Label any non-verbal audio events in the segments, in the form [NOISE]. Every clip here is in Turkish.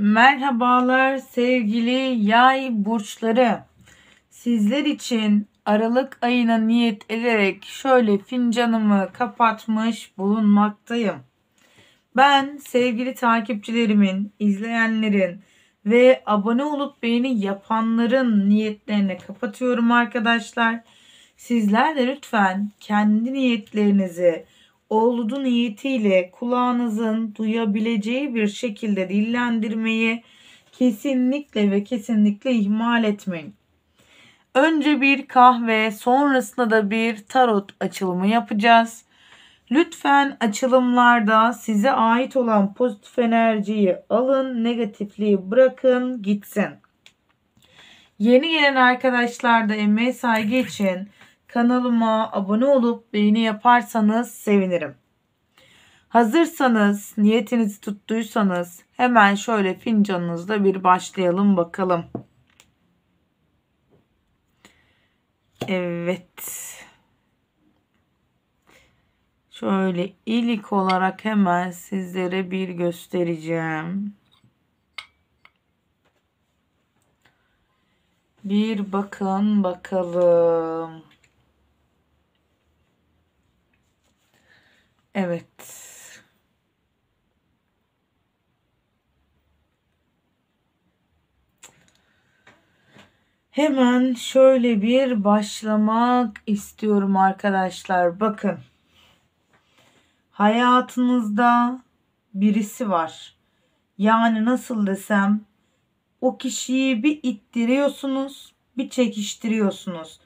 Merhabalar sevgili yay burçları. Sizler için Aralık ayına niyet ederek şöyle fincanımı kapatmış bulunmaktayım. Ben sevgili takipçilerimin, izleyenlerin ve abone olup beğeni yapanların niyetlerine kapatıyorum arkadaşlar. Sizler de lütfen kendi niyetlerinizi, oğludun niyetiyle kulağınızın duyabileceği bir şekilde dillendirmeyi kesinlikle ve kesinlikle ihmal etmeyin. Önce bir kahve, sonrasında da bir tarot açılımı yapacağız. Lütfen açılımlarda size ait olan pozitif enerjiyi alın, negatifliği bırakın, gitsin. Yeni gelen arkadaşlar da emeğe saygı için kanalıma abone olup beğeni yaparsanız sevinirim. Hazırsanız, niyetinizi tuttuysanız hemen şöyle fincanınızda bir başlayalım bakalım. Evet. Şöyle ilik olarak hemen sizlere bir göstereceğim. Bir bakın bakalım. Evet. Hemen şöyle bir başlamak istiyorum arkadaşlar. Bakın. Hayatınızda birisi var. Yani nasıl desem o kişiyi bir ittiriyorsunuz, bir çekiştiriyorsunuz.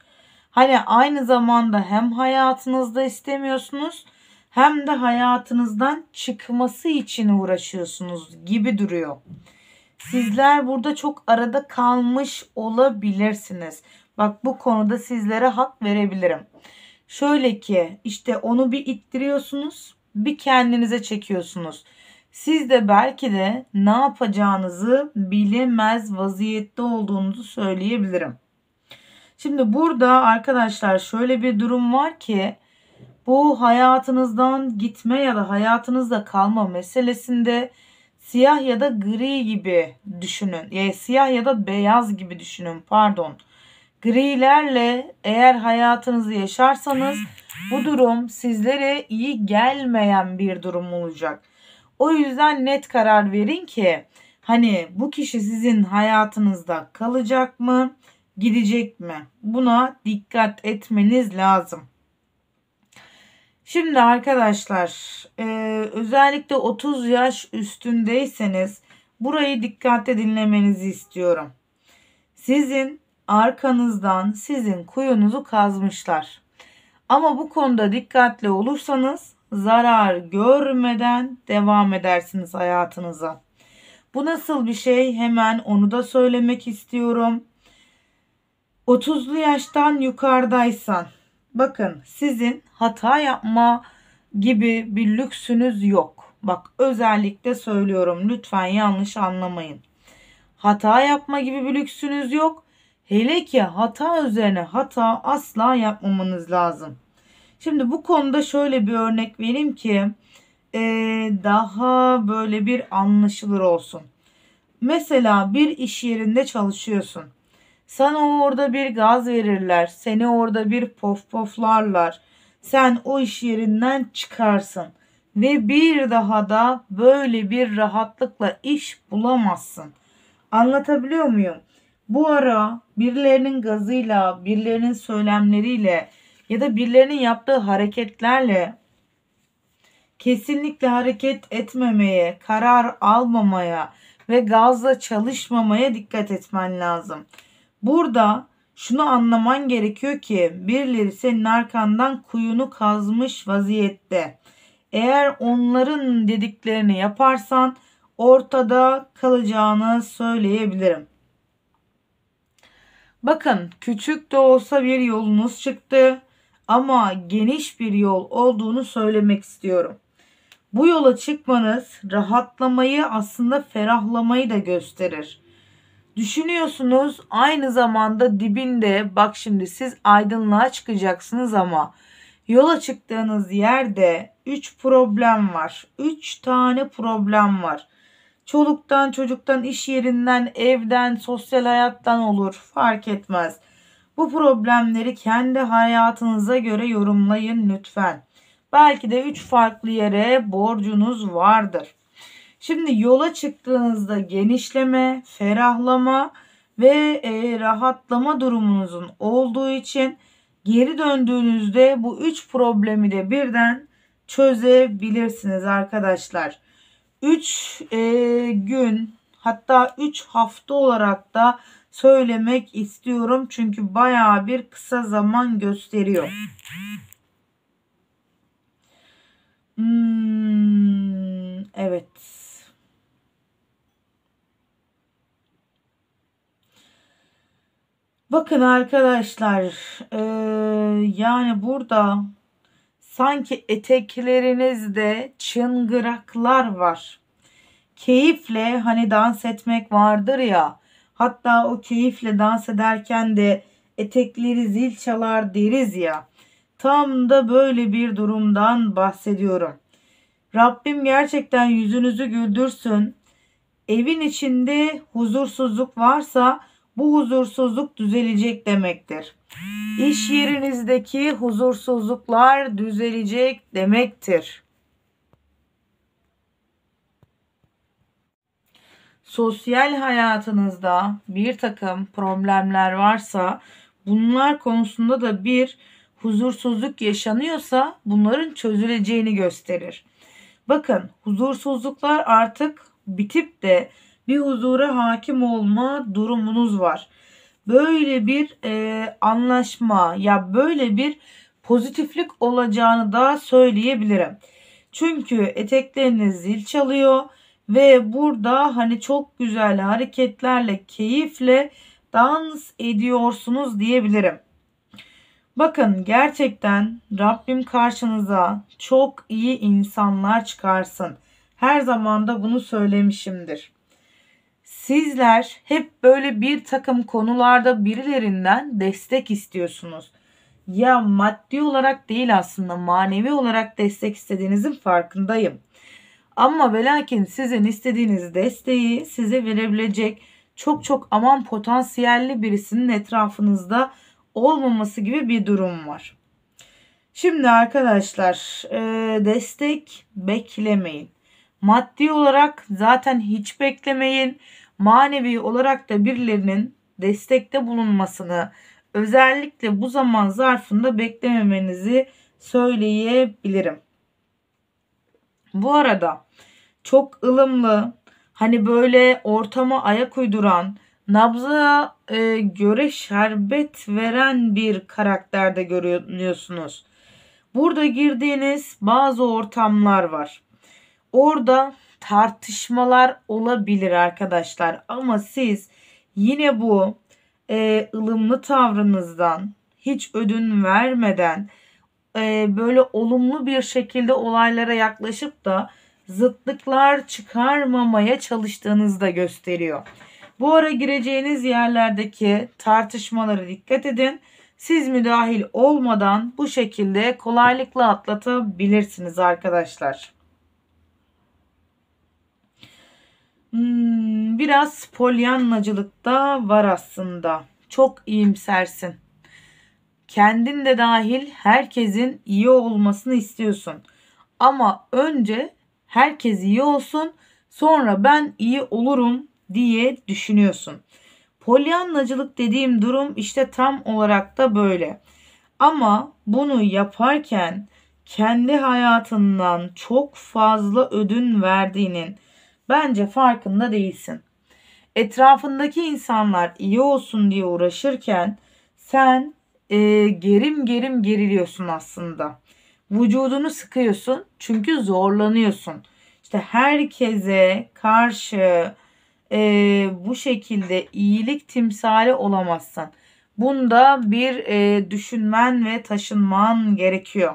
Hani aynı zamanda hem hayatınızda istemiyorsunuz hem de hayatınızdan çıkması için uğraşıyorsunuz gibi duruyor. Sizler burada çok arada kalmış olabilirsiniz. Bak bu konuda sizlere hak verebilirim. Şöyle ki işte onu bir ittiriyorsunuz, bir kendinize çekiyorsunuz. Siz de belki de ne yapacağınızı bilemez vaziyette olduğunuzu söyleyebilirim. Şimdi burada arkadaşlar şöyle bir durum var ki bu hayatınızdan gitme ya da hayatınızda kalma meselesinde siyah ya da gri gibi düşünün. Yani siyah ya da beyaz gibi düşünün pardon. Grilerle eğer hayatınızı yaşarsanız bu durum sizlere iyi gelmeyen bir durum olacak. O yüzden net karar verin ki hani bu kişi sizin hayatınızda kalacak mı, gidecek mi? Buna dikkat etmeniz lazım. Şimdi arkadaşlar e, özellikle 30 yaş üstündeyseniz burayı dikkatle dinlemenizi istiyorum. Sizin arkanızdan sizin kuyunuzu kazmışlar. Ama bu konuda dikkatli olursanız zarar görmeden devam edersiniz hayatınıza. Bu nasıl bir şey hemen onu da söylemek istiyorum. 30'lu yaştan yukarıdaysan Bakın sizin hata yapma gibi bir lüksünüz yok. Bak özellikle söylüyorum lütfen yanlış anlamayın. Hata yapma gibi bir lüksünüz yok. Hele ki hata üzerine hata asla yapmamanız lazım. Şimdi bu konuda şöyle bir örnek vereyim ki ee, daha böyle bir anlaşılır olsun. Mesela bir iş yerinde çalışıyorsun sana orada bir gaz verirler. Seni orada bir pof Sen o iş yerinden çıkarsın. Ve bir daha da böyle bir rahatlıkla iş bulamazsın. Anlatabiliyor muyum? Bu ara birilerinin gazıyla, birilerinin söylemleriyle ya da birilerinin yaptığı hareketlerle kesinlikle hareket etmemeye, karar almamaya ve gazla çalışmamaya dikkat etmen lazım. Burada şunu anlaman gerekiyor ki birileri senin arkandan kuyunu kazmış vaziyette. Eğer onların dediklerini yaparsan ortada kalacağını söyleyebilirim. Bakın küçük de olsa bir yolunuz çıktı ama geniş bir yol olduğunu söylemek istiyorum. Bu yola çıkmanız rahatlamayı aslında ferahlamayı da gösterir. Düşünüyorsunuz aynı zamanda dibinde bak şimdi siz aydınlığa çıkacaksınız ama yola çıktığınız yerde 3 problem var. 3 tane problem var. Çoluktan, çocuktan, iş yerinden, evden, sosyal hayattan olur fark etmez. Bu problemleri kendi hayatınıza göre yorumlayın lütfen. Belki de 3 farklı yere borcunuz vardır. Şimdi yola çıktığınızda genişleme, ferahlama ve e, rahatlama durumunuzun olduğu için geri döndüğünüzde bu üç problemi de birden çözebilirsiniz arkadaşlar. 3 e, gün hatta 3 hafta olarak da söylemek istiyorum çünkü baya bir kısa zaman gösteriyor. Bakın arkadaşlar e, yani burada sanki eteklerinizde çıngıraklar var. Keyifle hani dans etmek vardır ya. Hatta o keyifle dans ederken de etekleri zil çalar deriz ya. Tam da böyle bir durumdan bahsediyorum. Rabbim gerçekten yüzünüzü güldürsün. Evin içinde huzursuzluk varsa bu huzursuzluk düzelecek demektir. İş yerinizdeki huzursuzluklar düzelecek demektir. Sosyal hayatınızda bir takım problemler varsa bunlar konusunda da bir huzursuzluk yaşanıyorsa bunların çözüleceğini gösterir. Bakın huzursuzluklar artık bitip de bir huzura hakim olma durumunuz var. Böyle bir e, anlaşma ya böyle bir pozitiflik olacağını da söyleyebilirim. Çünkü etekleriniz zil çalıyor ve burada hani çok güzel hareketlerle keyifle dans ediyorsunuz diyebilirim. Bakın gerçekten Rabbim karşınıza çok iyi insanlar çıkarsın. Her zaman da bunu söylemişimdir. Sizler hep böyle bir takım konularda birilerinden destek istiyorsunuz. Ya maddi olarak değil aslında manevi olarak destek istediğinizin farkındayım. Ama velakin sizin istediğiniz desteği size verebilecek çok çok aman potansiyelli birisinin etrafınızda olmaması gibi bir durum var. Şimdi arkadaşlar e, destek beklemeyin. Maddi olarak zaten hiç beklemeyin manevi olarak da birilerinin destekte bulunmasını özellikle bu zaman zarfında beklememenizi söyleyebilirim. Bu arada çok ılımlı, hani böyle ortama ayak uyduran, nabza e, göre şerbet veren bir karakterde görüyorsunuz. Burada girdiğiniz bazı ortamlar var. Orada tartışmalar olabilir arkadaşlar. Ama siz yine bu e, ılımlı tavrınızdan hiç ödün vermeden e, böyle olumlu bir şekilde olaylara yaklaşıp da zıtlıklar çıkarmamaya çalıştığınızı da gösteriyor. Bu ara gireceğiniz yerlerdeki tartışmalara dikkat edin. Siz müdahil olmadan bu şekilde kolaylıkla atlatabilirsiniz arkadaşlar. Hmm, biraz polyanlacılık da var aslında. Çok iyimsersin. Kendin de dahil herkesin iyi olmasını istiyorsun. Ama önce herkes iyi olsun, sonra ben iyi olurum diye düşünüyorsun. Polyanlacılık dediğim durum işte tam olarak da böyle. Ama bunu yaparken kendi hayatından çok fazla ödün verdiğinin, Bence farkında değilsin. Etrafındaki insanlar iyi olsun diye uğraşırken sen e, gerim gerim geriliyorsun aslında. Vücudunu sıkıyorsun çünkü zorlanıyorsun. İşte herkese karşı e, bu şekilde iyilik timsali olamazsın. Bunda bir e, düşünmen ve taşınman gerekiyor.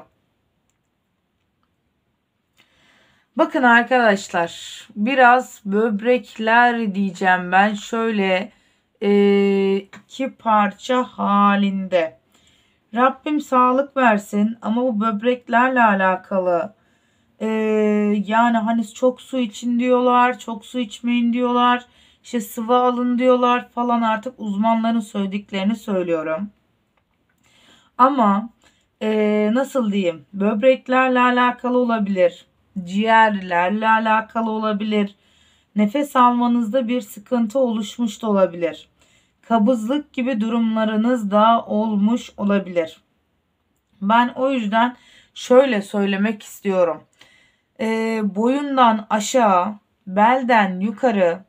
Bakın arkadaşlar biraz böbrekler diyeceğim ben şöyle e, iki parça halinde. Rabbim sağlık versin ama bu böbreklerle alakalı e, yani hani çok su için diyorlar çok su içmeyin diyorlar işte sıvı alın diyorlar falan artık uzmanların söylediklerini söylüyorum. Ama e, nasıl diyeyim böbreklerle alakalı olabilir ciğerlerle alakalı olabilir. Nefes almanızda bir sıkıntı oluşmuş da olabilir. Kabızlık gibi durumlarınız da olmuş olabilir. Ben o yüzden şöyle söylemek istiyorum. E, boyundan aşağı, belden yukarı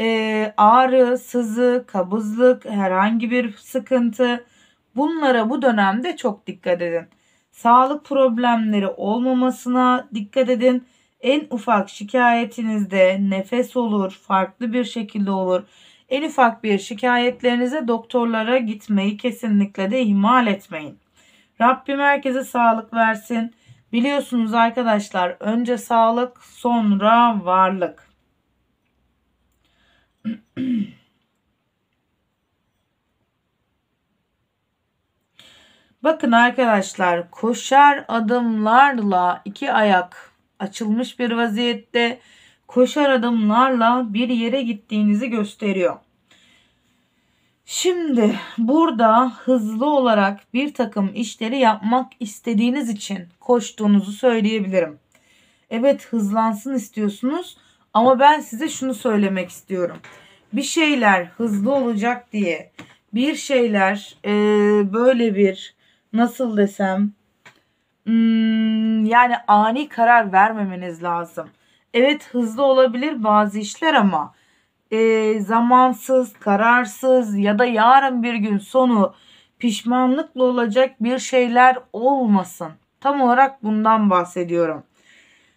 e, ağrı, sızı, kabızlık, herhangi bir sıkıntı bunlara bu dönemde çok dikkat edin. Sağlık problemleri olmamasına dikkat edin. En ufak şikayetinizde nefes olur, farklı bir şekilde olur. En ufak bir şikayetlerinize doktorlara gitmeyi kesinlikle de ihmal etmeyin. Rabbim herkese sağlık versin. Biliyorsunuz arkadaşlar önce sağlık sonra varlık. [CLEARS THROAT] Bakın arkadaşlar koşar adımlarla iki ayak açılmış bir vaziyette koşar adımlarla bir yere gittiğinizi gösteriyor. Şimdi burada hızlı olarak bir takım işleri yapmak istediğiniz için koştuğunuzu söyleyebilirim. Evet hızlansın istiyorsunuz ama ben size şunu söylemek istiyorum. Bir şeyler hızlı olacak diye bir şeyler e, böyle bir nasıl desem hmm, yani ani karar vermemeniz lazım. Evet hızlı olabilir bazı işler ama e, zamansız, kararsız ya da yarın bir gün sonu pişmanlıkla olacak bir şeyler olmasın. Tam olarak bundan bahsediyorum.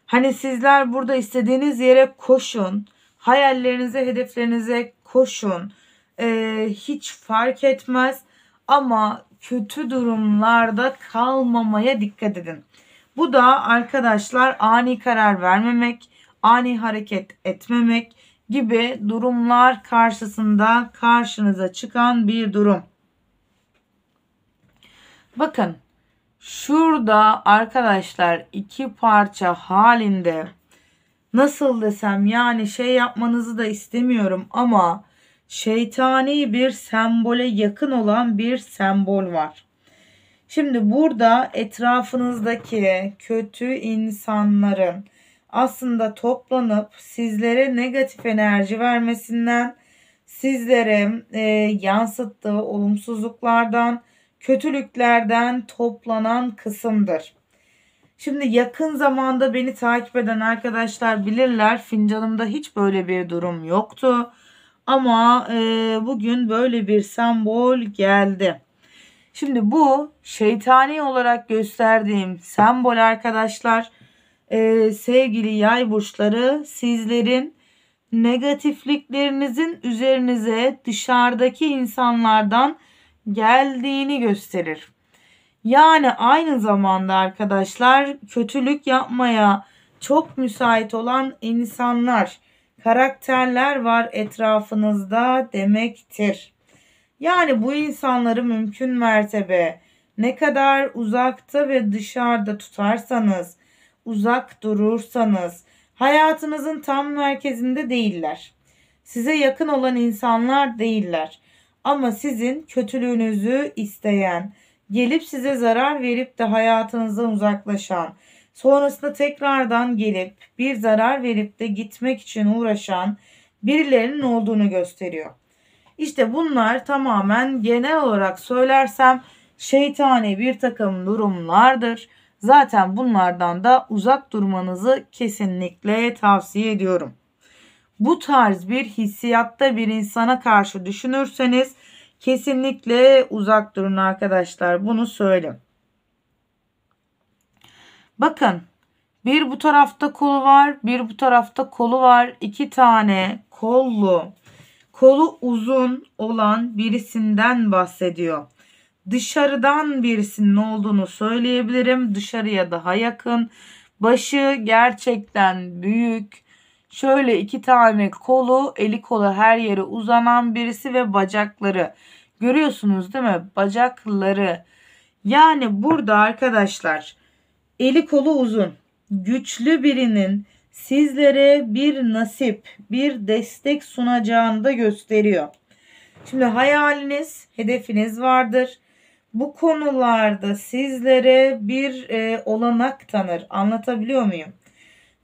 Hani sizler burada istediğiniz yere koşun, hayallerinize, hedeflerinize koşun. E, hiç fark etmez ama kötü durumlarda kalmamaya dikkat edin. Bu da arkadaşlar ani karar vermemek, ani hareket etmemek gibi durumlar karşısında karşınıza çıkan bir durum. Bakın şurada arkadaşlar iki parça halinde nasıl desem yani şey yapmanızı da istemiyorum ama şeytani bir sembole yakın olan bir sembol var. Şimdi burada etrafınızdaki kötü insanların aslında toplanıp sizlere negatif enerji vermesinden, sizlere e, yansıttığı olumsuzluklardan, kötülüklerden toplanan kısımdır. Şimdi yakın zamanda beni takip eden arkadaşlar bilirler fincanımda hiç böyle bir durum yoktu. Ama e, bugün böyle bir sembol geldi. Şimdi bu şeytani olarak gösterdiğim sembol arkadaşlar e, sevgili yay burçları sizlerin negatifliklerinizin üzerinize dışarıdaki insanlardan geldiğini gösterir. Yani aynı zamanda arkadaşlar kötülük yapmaya çok müsait olan insanlar karakterler var etrafınızda demektir. Yani bu insanları mümkün mertebe ne kadar uzakta ve dışarıda tutarsanız, uzak durursanız hayatınızın tam merkezinde değiller. Size yakın olan insanlar değiller. Ama sizin kötülüğünüzü isteyen, gelip size zarar verip de hayatınızdan uzaklaşan, Sonrasında tekrardan gelip bir zarar verip de gitmek için uğraşan birilerinin olduğunu gösteriyor. İşte bunlar tamamen genel olarak söylersem şeytani bir takım durumlardır. Zaten bunlardan da uzak durmanızı kesinlikle tavsiye ediyorum. Bu tarz bir hissiyatta bir insana karşı düşünürseniz kesinlikle uzak durun arkadaşlar bunu söyleyeyim. Bakın bir bu tarafta kolu var bir bu tarafta kolu var. iki tane kollu kolu uzun olan birisinden bahsediyor. Dışarıdan birisinin olduğunu söyleyebilirim. Dışarıya daha yakın. Başı gerçekten büyük. Şöyle iki tane kolu, eli kolu her yere uzanan birisi ve bacakları. Görüyorsunuz değil mi? Bacakları. Yani burada arkadaşlar eli kolu uzun, güçlü birinin sizlere bir nasip, bir destek sunacağını da gösteriyor. Şimdi hayaliniz, hedefiniz vardır. Bu konularda sizlere bir e, olanak tanır. Anlatabiliyor muyum?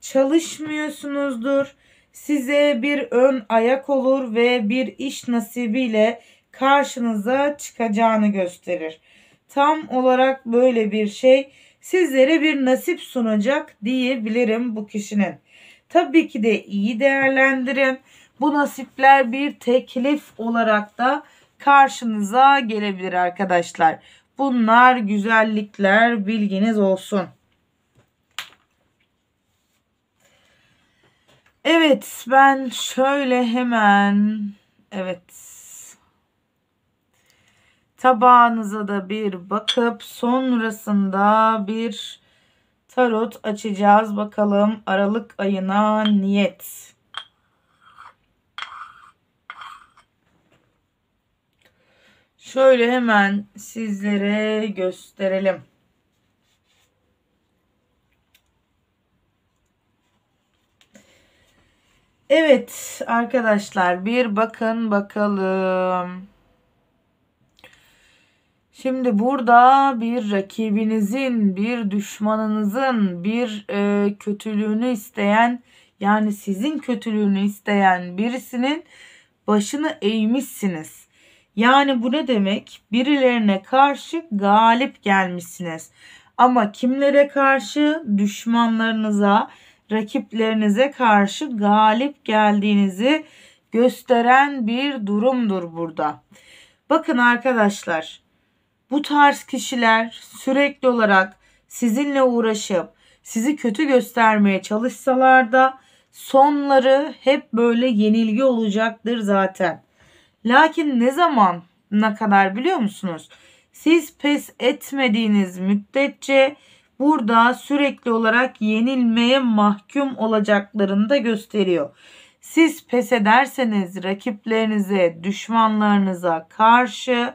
Çalışmıyorsunuzdur. Size bir ön ayak olur ve bir iş nasibiyle karşınıza çıkacağını gösterir. Tam olarak böyle bir şey sizlere bir nasip sunacak diyebilirim bu kişinin. Tabii ki de iyi değerlendirin. Bu nasipler bir teklif olarak da karşınıza gelebilir arkadaşlar. Bunlar güzellikler bilginiz olsun. Evet ben şöyle hemen evet tabağınıza da bir bakıp sonrasında bir tarot açacağız. Bakalım Aralık ayına niyet. Şöyle hemen sizlere gösterelim. Evet arkadaşlar bir bakın bakalım. Şimdi burada bir rakibinizin, bir düşmanınızın bir e, kötülüğünü isteyen yani sizin kötülüğünü isteyen birisinin başını eğmişsiniz. Yani bu ne demek? Birilerine karşı galip gelmişsiniz. Ama kimlere karşı? Düşmanlarınıza, rakiplerinize karşı galip geldiğinizi gösteren bir durumdur burada. Bakın arkadaşlar, bu tarz kişiler sürekli olarak sizinle uğraşıp sizi kötü göstermeye çalışsalar da sonları hep böyle yenilgi olacaktır zaten. Lakin ne zaman ne kadar biliyor musunuz? Siz pes etmediğiniz müddetçe burada sürekli olarak yenilmeye mahkum olacaklarını da gösteriyor. Siz pes ederseniz rakiplerinize, düşmanlarınıza karşı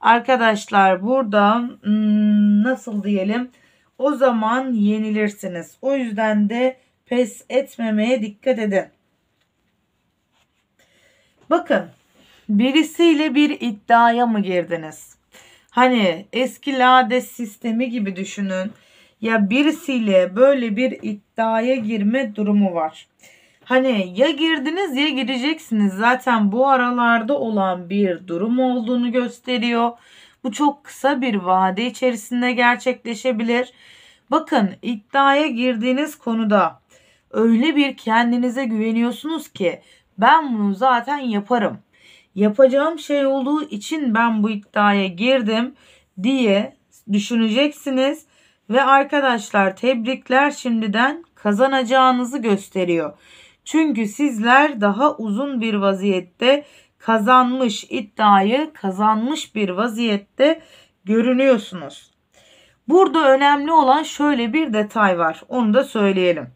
Arkadaşlar burada hmm, nasıl diyelim o zaman yenilirsiniz. O yüzden de pes etmemeye dikkat edin. Bakın birisiyle bir iddiaya mı girdiniz? Hani eski lades sistemi gibi düşünün. Ya birisiyle böyle bir iddiaya girme durumu var. Hani ya girdiniz ya gireceksiniz. Zaten bu aralarda olan bir durum olduğunu gösteriyor. Bu çok kısa bir vade içerisinde gerçekleşebilir. Bakın iddiaya girdiğiniz konuda öyle bir kendinize güveniyorsunuz ki ben bunu zaten yaparım. Yapacağım şey olduğu için ben bu iddiaya girdim diye düşüneceksiniz ve arkadaşlar tebrikler şimdiden kazanacağınızı gösteriyor. Çünkü sizler daha uzun bir vaziyette kazanmış iddiayı kazanmış bir vaziyette görünüyorsunuz. Burada önemli olan şöyle bir detay var. Onu da söyleyelim.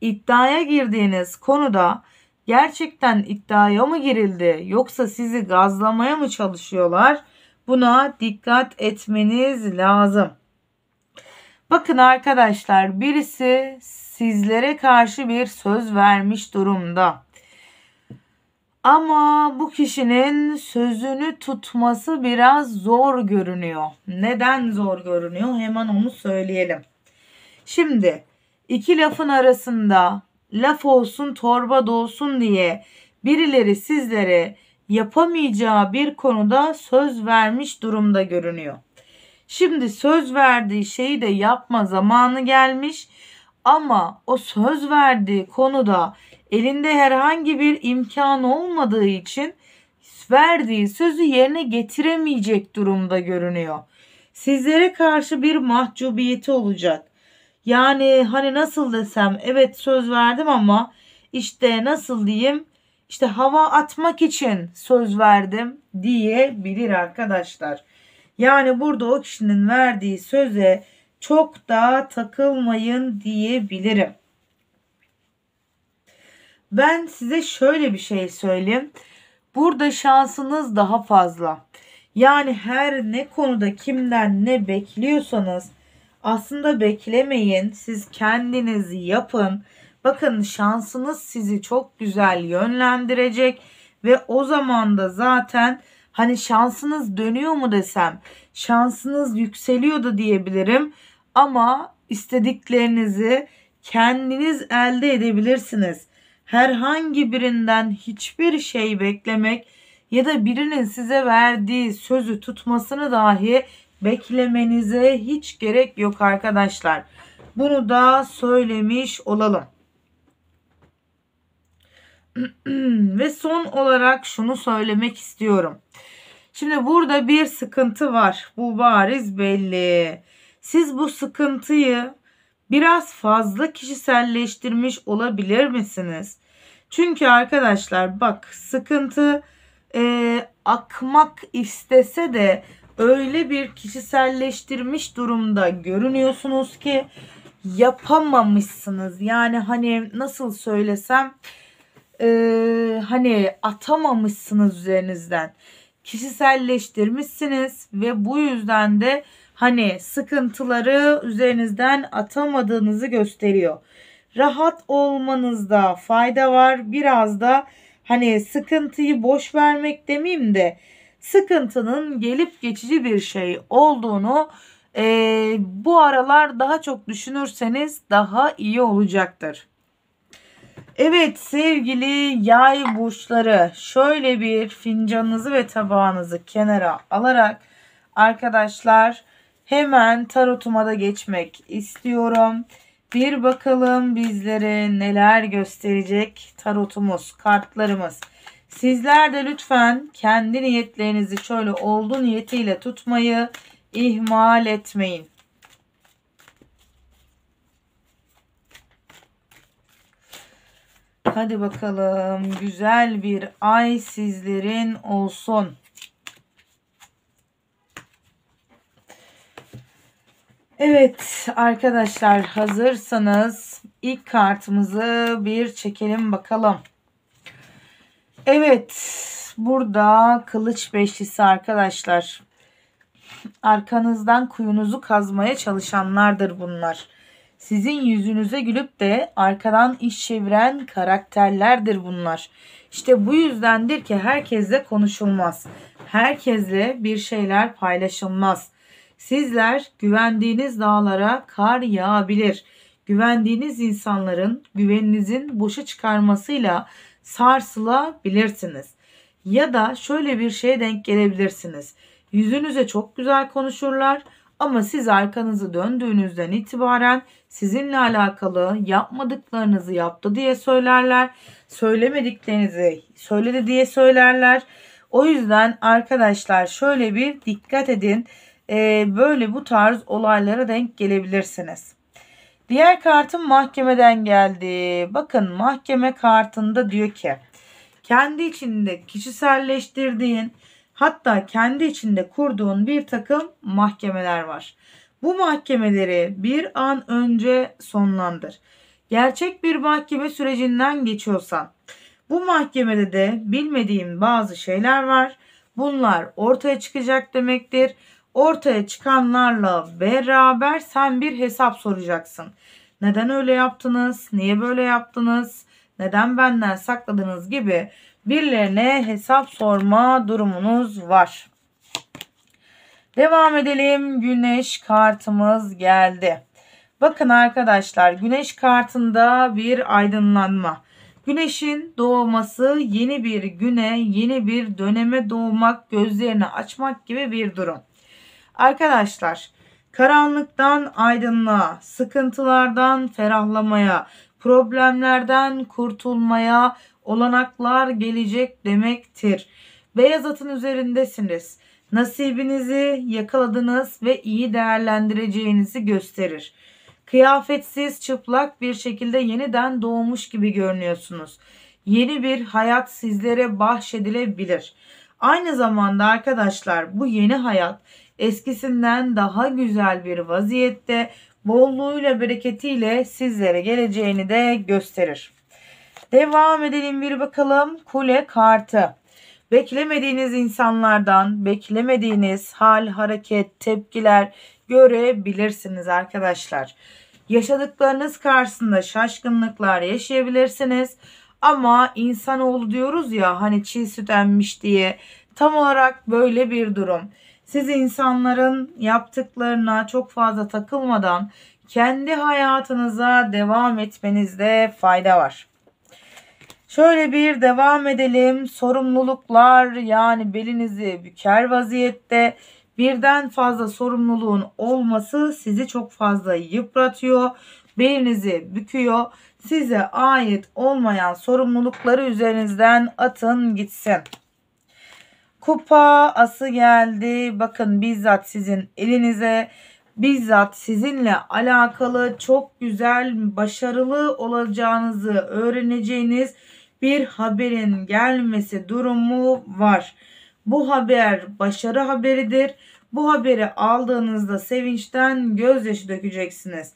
İddiaya girdiğiniz konuda gerçekten iddiaya mı girildi yoksa sizi gazlamaya mı çalışıyorlar? Buna dikkat etmeniz lazım. Bakın arkadaşlar birisi sizlere karşı bir söz vermiş durumda. Ama bu kişinin sözünü tutması biraz zor görünüyor. Neden zor görünüyor? Hemen onu söyleyelim. Şimdi iki lafın arasında laf olsun torba dolsun diye birileri sizlere yapamayacağı bir konuda söz vermiş durumda görünüyor. Şimdi söz verdiği şeyi de yapma zamanı gelmiş ama o söz verdiği konuda elinde herhangi bir imkan olmadığı için verdiği sözü yerine getiremeyecek durumda görünüyor. Sizlere karşı bir mahcubiyeti olacak. Yani hani nasıl desem evet söz verdim ama işte nasıl diyeyim işte hava atmak için söz verdim diyebilir arkadaşlar. Yani burada o kişinin verdiği söze çok da takılmayın diyebilirim. Ben size şöyle bir şey söyleyeyim. Burada şansınız daha fazla. Yani her ne konuda kimden ne bekliyorsanız aslında beklemeyin. Siz kendinizi yapın. Bakın şansınız sizi çok güzel yönlendirecek ve o zaman da zaten hani şansınız dönüyor mu desem, şansınız yükseliyordu diyebilirim ama istediklerinizi kendiniz elde edebilirsiniz. Herhangi birinden hiçbir şey beklemek ya da birinin size verdiği sözü tutmasını dahi beklemenize hiç gerek yok arkadaşlar. Bunu da söylemiş olalım. [CLEARS THROAT] Ve son olarak şunu söylemek istiyorum. Şimdi burada bir sıkıntı var. Bu bariz belli. Siz bu sıkıntıyı biraz fazla kişiselleştirmiş olabilir misiniz? Çünkü arkadaşlar bak sıkıntı e, akmak istese de öyle bir kişiselleştirmiş durumda görünüyorsunuz ki yapamamışsınız. Yani hani nasıl söylesem e, hani atamamışsınız üzerinizden. Kişiselleştirmişsiniz ve bu yüzden de hani sıkıntıları üzerinizden atamadığınızı gösteriyor. Rahat olmanızda fayda var. Biraz da hani sıkıntıyı boş vermek demeyeyim de sıkıntının gelip geçici bir şey olduğunu e, bu aralar daha çok düşünürseniz daha iyi olacaktır. Evet sevgili yay burçları şöyle bir fincanınızı ve tabağınızı kenara alarak arkadaşlar Hemen tarotuma da geçmek istiyorum. Bir bakalım bizlere neler gösterecek tarotumuz, kartlarımız. Sizler de lütfen kendi niyetlerinizi şöyle oldu niyetiyle tutmayı ihmal etmeyin. Hadi bakalım güzel bir ay sizlerin olsun. Evet arkadaşlar hazırsanız ilk kartımızı bir çekelim bakalım. Evet burada kılıç beşlisi arkadaşlar. Arkanızdan kuyunuzu kazmaya çalışanlardır bunlar. Sizin yüzünüze gülüp de arkadan iş çeviren karakterlerdir bunlar. İşte bu yüzdendir ki herkesle konuşulmaz. Herkesle bir şeyler paylaşılmaz Sizler güvendiğiniz dağlara kar yağabilir. Güvendiğiniz insanların güveninizin boşa çıkarmasıyla sarsılabilirsiniz. Ya da şöyle bir şeye denk gelebilirsiniz. Yüzünüze çok güzel konuşurlar ama siz arkanızı döndüğünüzden itibaren sizinle alakalı yapmadıklarınızı yaptı diye söylerler. Söylemediklerinizi söyledi diye söylerler. O yüzden arkadaşlar şöyle bir dikkat edin e, böyle bu tarz olaylara denk gelebilirsiniz. Diğer kartım mahkemeden geldi. Bakın mahkeme kartında diyor ki kendi içinde kişiselleştirdiğin hatta kendi içinde kurduğun bir takım mahkemeler var. Bu mahkemeleri bir an önce sonlandır. Gerçek bir mahkeme sürecinden geçiyorsan bu mahkemede de bilmediğim bazı şeyler var. Bunlar ortaya çıkacak demektir ortaya çıkanlarla beraber sen bir hesap soracaksın. Neden öyle yaptınız? Niye böyle yaptınız? Neden benden sakladınız gibi birilerine hesap sorma durumunuz var. Devam edelim. Güneş kartımız geldi. Bakın arkadaşlar güneş kartında bir aydınlanma. Güneşin doğması yeni bir güne, yeni bir döneme doğmak, gözlerini açmak gibi bir durum. Arkadaşlar karanlıktan aydınlığa, sıkıntılardan ferahlamaya, problemlerden kurtulmaya olanaklar gelecek demektir. Beyaz atın üzerindesiniz. Nasibinizi yakaladınız ve iyi değerlendireceğinizi gösterir. Kıyafetsiz, çıplak bir şekilde yeniden doğmuş gibi görünüyorsunuz. Yeni bir hayat sizlere bahşedilebilir. Aynı zamanda arkadaşlar bu yeni hayat eskisinden daha güzel bir vaziyette bolluğuyla bereketiyle sizlere geleceğini de gösterir. Devam edelim bir bakalım kule kartı. Beklemediğiniz insanlardan beklemediğiniz hal, hareket, tepkiler görebilirsiniz arkadaşlar. Yaşadıklarınız karşısında şaşkınlıklar yaşayabilirsiniz. Ama insanoğlu diyoruz ya hani çiğ süt emmiş diye tam olarak böyle bir durum. Siz insanların yaptıklarına çok fazla takılmadan kendi hayatınıza devam etmenizde fayda var. Şöyle bir devam edelim. Sorumluluklar yani belinizi büker vaziyette birden fazla sorumluluğun olması sizi çok fazla yıpratıyor. Belinizi büküyor. Size ait olmayan sorumlulukları üzerinizden atın gitsin. Kupa ası geldi. Bakın bizzat sizin elinize bizzat sizinle alakalı çok güzel başarılı olacağınızı öğreneceğiniz bir haberin gelmesi durumu var. Bu haber başarı haberidir. Bu haberi aldığınızda sevinçten gözyaşı dökeceksiniz.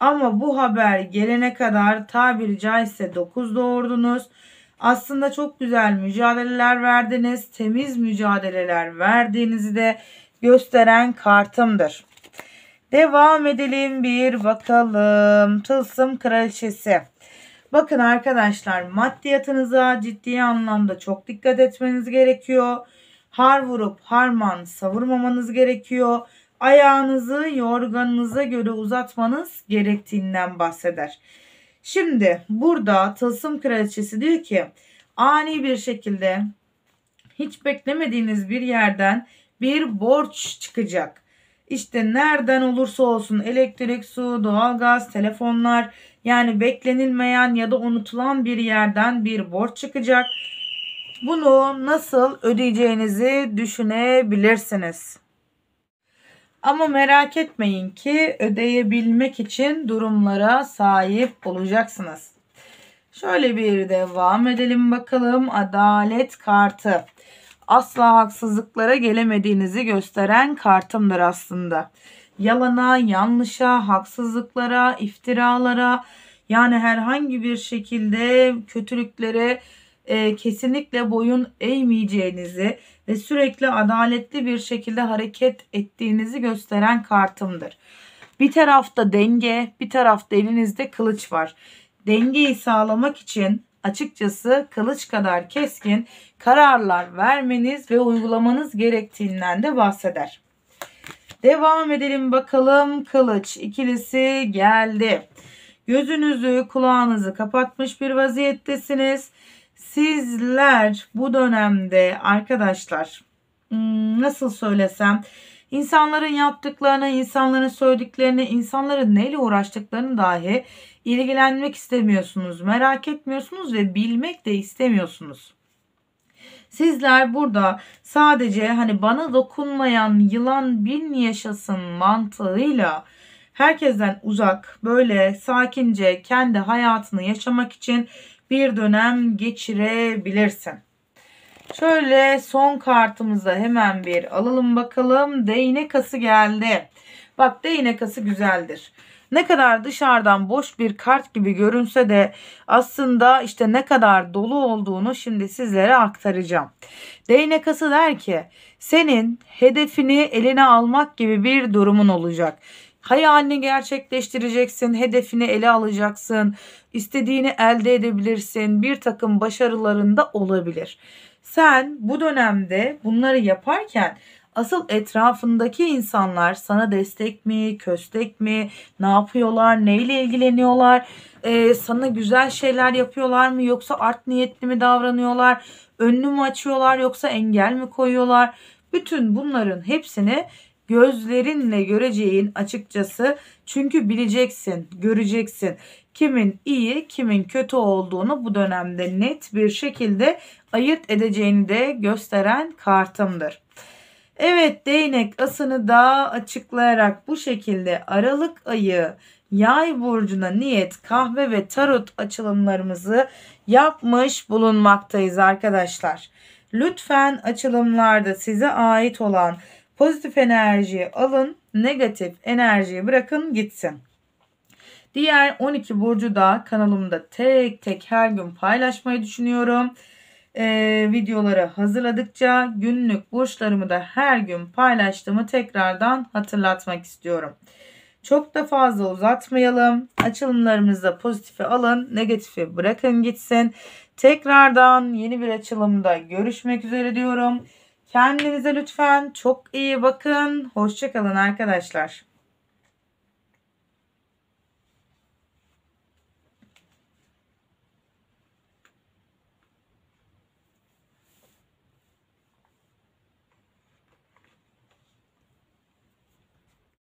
Ama bu haber gelene kadar tabiri caizse 9 doğurdunuz. Aslında çok güzel mücadeleler verdiniz. Temiz mücadeleler verdiğinizi de gösteren kartımdır. Devam edelim bir bakalım. Tılsım Kraliçesi. Bakın arkadaşlar maddiyatınıza ciddi anlamda çok dikkat etmeniz gerekiyor. Har vurup harman savurmamanız gerekiyor. Ayağınızı yorganınıza göre uzatmanız gerektiğinden bahseder. Şimdi burada tılsım kraliçesi diyor ki ani bir şekilde hiç beklemediğiniz bir yerden bir borç çıkacak. İşte nereden olursa olsun elektrik, su, doğalgaz, telefonlar yani beklenilmeyen ya da unutulan bir yerden bir borç çıkacak. Bunu nasıl ödeyeceğinizi düşünebilirsiniz. Ama merak etmeyin ki ödeyebilmek için durumlara sahip olacaksınız. Şöyle bir devam edelim bakalım. Adalet kartı. Asla haksızlıklara gelemediğinizi gösteren kartımdır aslında. Yalana, yanlışa, haksızlıklara, iftiralara yani herhangi bir şekilde kötülüklere e, kesinlikle boyun eğmeyeceğinizi ve sürekli adaletli bir şekilde hareket ettiğinizi gösteren kartımdır. Bir tarafta denge, bir tarafta elinizde kılıç var. Dengeyi sağlamak için açıkçası kılıç kadar keskin kararlar vermeniz ve uygulamanız gerektiğinden de bahseder. Devam edelim bakalım kılıç ikilisi geldi. Gözünüzü kulağınızı kapatmış bir vaziyettesiniz sizler bu dönemde arkadaşlar hmm, nasıl söylesem insanların yaptıklarını, insanların söylediklerini, insanların neyle uğraştıklarını dahi ilgilenmek istemiyorsunuz, merak etmiyorsunuz ve bilmek de istemiyorsunuz. Sizler burada sadece hani bana dokunmayan yılan bin yaşasın mantığıyla herkesten uzak böyle sakince kendi hayatını yaşamak için bir dönem geçirebilirsin. Şöyle son kartımıza hemen bir alalım bakalım. Değnek geldi. Bak değnek güzeldir. Ne kadar dışarıdan boş bir kart gibi görünse de aslında işte ne kadar dolu olduğunu şimdi sizlere aktaracağım. Değnek der ki senin hedefini eline almak gibi bir durumun olacak. Hayalini gerçekleştireceksin, hedefini ele alacaksın, istediğini elde edebilirsin, bir takım başarılarında olabilir. Sen bu dönemde bunları yaparken asıl etrafındaki insanlar sana destek mi, köstek mi, ne yapıyorlar, neyle ilgileniyorlar, e, sana güzel şeyler yapıyorlar mı yoksa art niyetli mi davranıyorlar, önünü mü açıyorlar yoksa engel mi koyuyorlar? Bütün bunların hepsini gözlerinle göreceğin açıkçası çünkü bileceksin, göreceksin. Kimin iyi, kimin kötü olduğunu bu dönemde net bir şekilde ayırt edeceğini de gösteren kartımdır. Evet değnek asını da açıklayarak bu şekilde Aralık ayı Yay burcuna niyet kahve ve tarot açılımlarımızı yapmış bulunmaktayız arkadaşlar. Lütfen açılımlarda size ait olan Pozitif enerjiyi alın, negatif enerjiyi bırakın gitsin. Diğer 12 burcu da kanalımda tek tek her gün paylaşmayı düşünüyorum. Ee, videoları hazırladıkça günlük burçlarımı da her gün paylaştığımı tekrardan hatırlatmak istiyorum. Çok da fazla uzatmayalım. Açılımlarımızda pozitifi alın, negatifi bırakın gitsin. Tekrardan yeni bir açılımda görüşmek üzere diyorum. Kendinize lütfen çok iyi bakın. Hoşçakalın arkadaşlar.